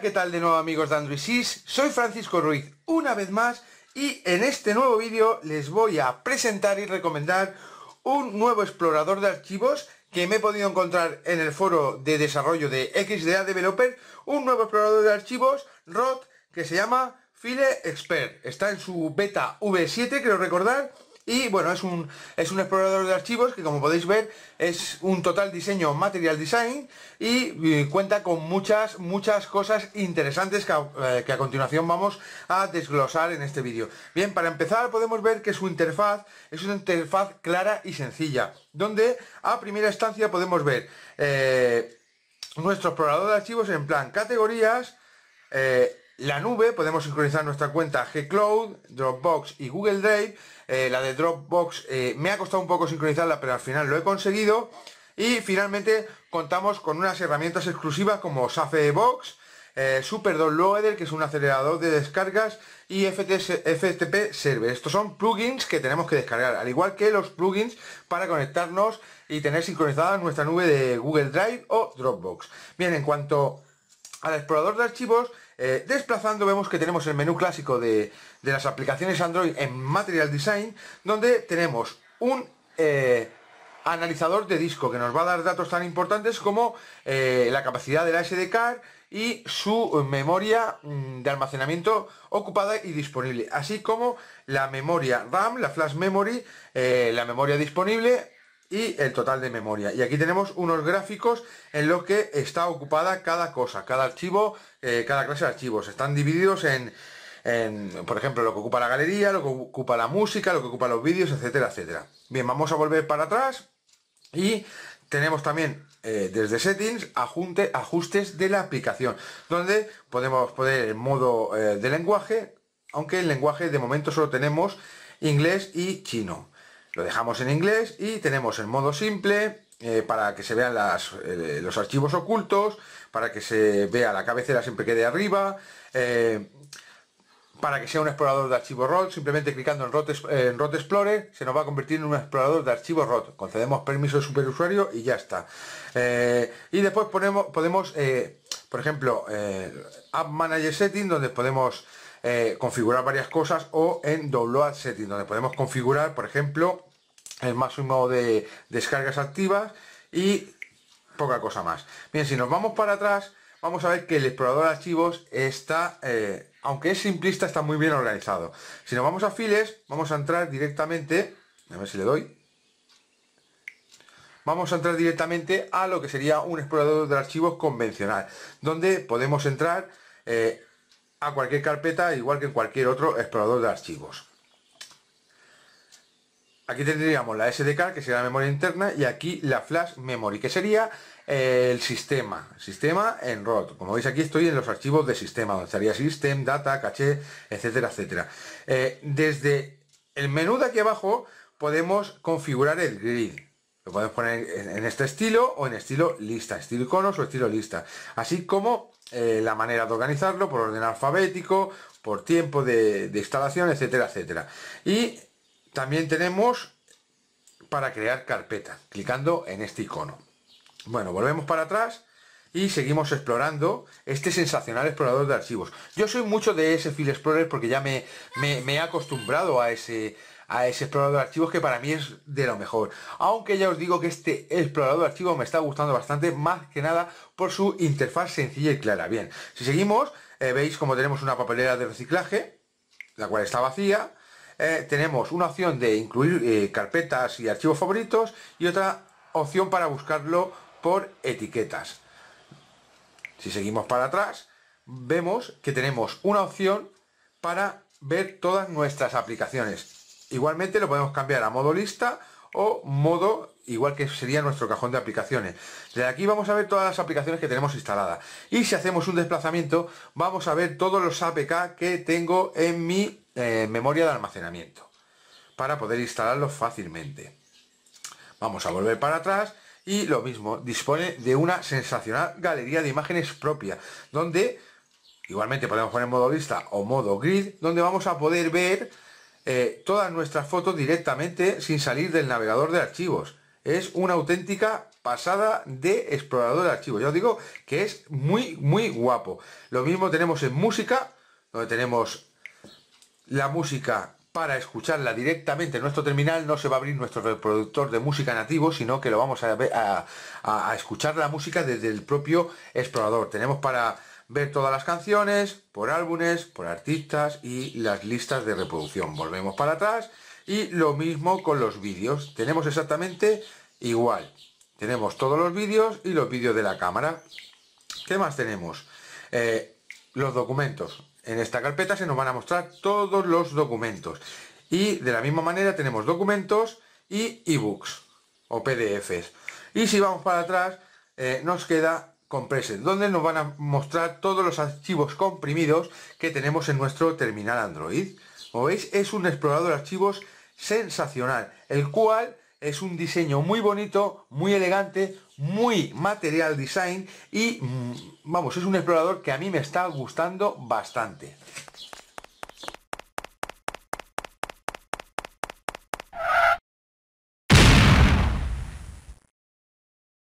¿qué tal de nuevo amigos de Android Soy Francisco Ruiz una vez más y en este nuevo vídeo les voy a presentar y recomendar un nuevo explorador de archivos que me he podido encontrar en el foro de desarrollo de XDA Developer, un nuevo explorador de archivos, ROT, que se llama File Expert. Está en su beta V7, creo recordar, y bueno, es un, es un explorador de archivos que como podéis ver es un total diseño material design y cuenta con muchas, muchas cosas interesantes eh, que a, continuación vamos a desglosar en este vídeo. Bien, para empezar podemos ver que su interfaz es una interfaz clara y sencilla, donde a primera instancia podemos ver eh, nuestro explorador de archivos en plan categorías, eh, la nube, podemos sincronizar nuestra cuenta g Dropbox y Google Drive. Eh, la de Dropbox eh, me ha costado un poco sincronizarla, pero al final lo he conseguido. Y finalmente contamos con unas herramientas exclusivas como Safe Box, eh, Super Downloader, que es un acelerador de descargas, y FTP Server. Estos son plugins que tenemos que descargar, al igual que los plugins para conectarnos y tener sincronizada nuestra nube de Google Drive o Dropbox. Bien, en cuanto al explorador de archivos, eh, desplazando vemos que tenemos el menú clásico de, las aplicaciones Android en Material Design, donde tenemos un eh, analizador de disco que nos va a dar datos tan importantes como eh, la capacidad de la SD card y su memoria mm, de almacenamiento ocupada y disponible, así como la memoria RAM, la flash memory, la memoria disponible y el total de memoria. Y aquí tenemos unos gráficos en los que está ocupada cada cosa, cada archivo, eh, cada clase de archivos. Están divididos en, por ejemplo, lo que ocupa la galería, lo que ocupa la música, lo que ocupa los vídeos, etcétera, etcétera. Bien, vamos a volver para atrás y tenemos también eh, desde settings ajunte, ajustes de la aplicación donde podemos poner el modo eh, de lenguaje aunque el lenguaje de momento solo tenemos inglés y chino lo dejamos en inglés y tenemos el modo simple eh, para que se vean eh, los archivos ocultos, para que se vea la cabecera siempre que de arriba, eh, para que sea un explorador de archivos ROT, simplemente clicando en ROT, en Explorer se nos va a convertir en un explorador de archivos ROT. Concedemos permiso de superusuario y ya está. y después ponemos, podemos, por ejemplo, App Manager Setting, donde podemos configurar varias cosas, o en Download Setting, donde podemos configurar, por ejemplo, el máximo de descargas activas y poca cosa más. Bien, si nos vamos para atrás, vamos a ver que el explorador de archivos está, eh, aunque es simplista, está muy bien organizado. Si nos vamos a files, vamos a entrar directamente, a ver si le doy, vamos a entrar directamente a lo que sería un explorador de archivos convencional, donde podemos entrar eh, a cualquier carpeta, igual que en cualquier otro explorador de archivos. Aquí tendríamos la SDK, que sería la memoria interna, y aquí la flash memory, que sería eh, el sistema, sistema en ROT. Como veis aquí estoy en los archivos de sistema, donde estaría system, data, caché, etcétera, etcétera. Eh, desde el menú de aquí abajo podemos configurar el grid. Lo podemos poner en este estilo o en estilo lista, estilo iconos o estilo lista. Así como eh, la manera de organizarlo por orden alfabético, por tiempo de, de instalación, etcétera, etcétera. Y también tenemos para crear carpeta, clicando en este icono. Bueno, volvemos para atrás y seguimos explorando este sensacional explorador de archivos. Yo soy mucho de ese File Explorer porque ya me, me, he acostumbrado a ese, a ese explorador de archivos que para mí es de lo mejor. Aunque ya os digo que este explorador de archivos me está gustando bastante, más que nada por su interfaz sencilla y clara. Bien, si seguimos, eh, veis como tenemos una papelera de reciclaje, la cual está vacía, eh, tenemos una opción de incluir eh, carpetas y archivos favoritos y otra opción para buscarlo por etiquetas. Si seguimos para atrás, vemos que tenemos una opción para ver todas nuestras aplicaciones. Igualmente lo podemos cambiar a modo lista o modo igual que sería nuestro cajón de aplicaciones. Desde aquí vamos a ver todas las aplicaciones que tenemos instaladas. Y si hacemos un desplazamiento, vamos a ver todos los APK que tengo en mi eh, memoria de almacenamiento para poder instalarlo fácilmente. Vamos a volver para atrás y lo mismo, dispone de una sensacional galería de imágenes propia, donde igualmente podemos poner modo vista o modo grid, donde vamos a poder ver eh, todas nuestras fotos directamente sin salir del navegador de archivos. Es una auténtica pasada de explorador de archivos. Ya os digo que es muy, muy guapo. Lo mismo tenemos en música, donde tenemos la música para escucharla directamente en nuestro terminal no se va a abrir nuestro reproductor de música nativo, sino que lo vamos a, a, escuchar la música desde el propio explorador. Tenemos para ver todas las canciones, por álbumes, por artistas y las listas de reproducción. Volvemos para atrás y lo mismo con los vídeos. Tenemos exactamente igual. Tenemos todos los vídeos y los vídeos de la cámara. ¿Qué más tenemos? Eh, los documentos en esta carpeta se nos van a mostrar todos los documentos. Y de la misma manera tenemos documentos y ebooks o PDFs. Y si vamos para atrás, eh, nos queda compreses, donde nos van a mostrar todos los archivos comprimidos que tenemos en nuestro terminal Android. Como veis, es un explorador de archivos sensacional, el cual es un diseño muy bonito, muy elegante, muy material design y mm, vamos, es un explorador que a mí me está gustando bastante.